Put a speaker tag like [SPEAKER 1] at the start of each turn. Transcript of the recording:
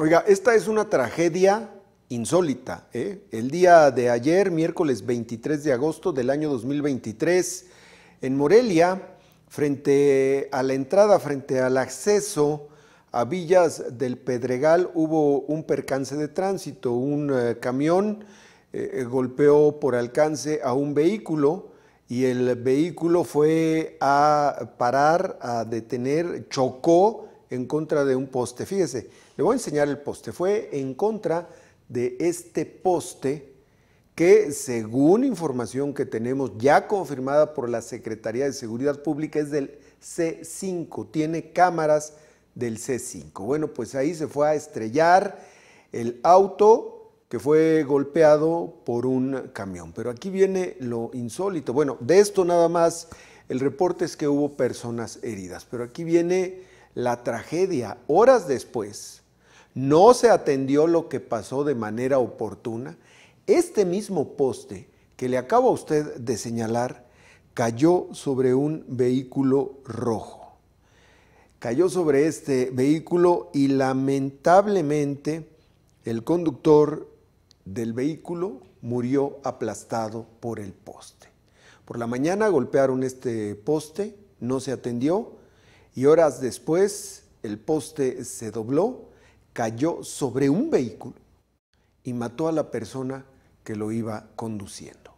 [SPEAKER 1] Oiga, esta es una tragedia insólita. ¿eh? El día de ayer, miércoles 23 de agosto del año 2023, en Morelia, frente a la entrada, frente al acceso a Villas del Pedregal, hubo un percance de tránsito. Un eh, camión eh, golpeó por alcance a un vehículo y el vehículo fue a parar, a detener, chocó en contra de un poste. Fíjese, le voy a enseñar el poste. Fue en contra de este poste que según información que tenemos ya confirmada por la Secretaría de Seguridad Pública es del C5, tiene cámaras del C5. Bueno, pues ahí se fue a estrellar el auto que fue golpeado por un camión. Pero aquí viene lo insólito. Bueno, de esto nada más, el reporte es que hubo personas heridas, pero aquí viene la tragedia horas después, no se atendió lo que pasó de manera oportuna, este mismo poste que le acabo a usted de señalar cayó sobre un vehículo rojo. Cayó sobre este vehículo y lamentablemente el conductor del vehículo murió aplastado por el poste. Por la mañana golpearon este poste, no se atendió, y horas después el poste se dobló, cayó sobre un vehículo y mató a la persona que lo iba conduciendo.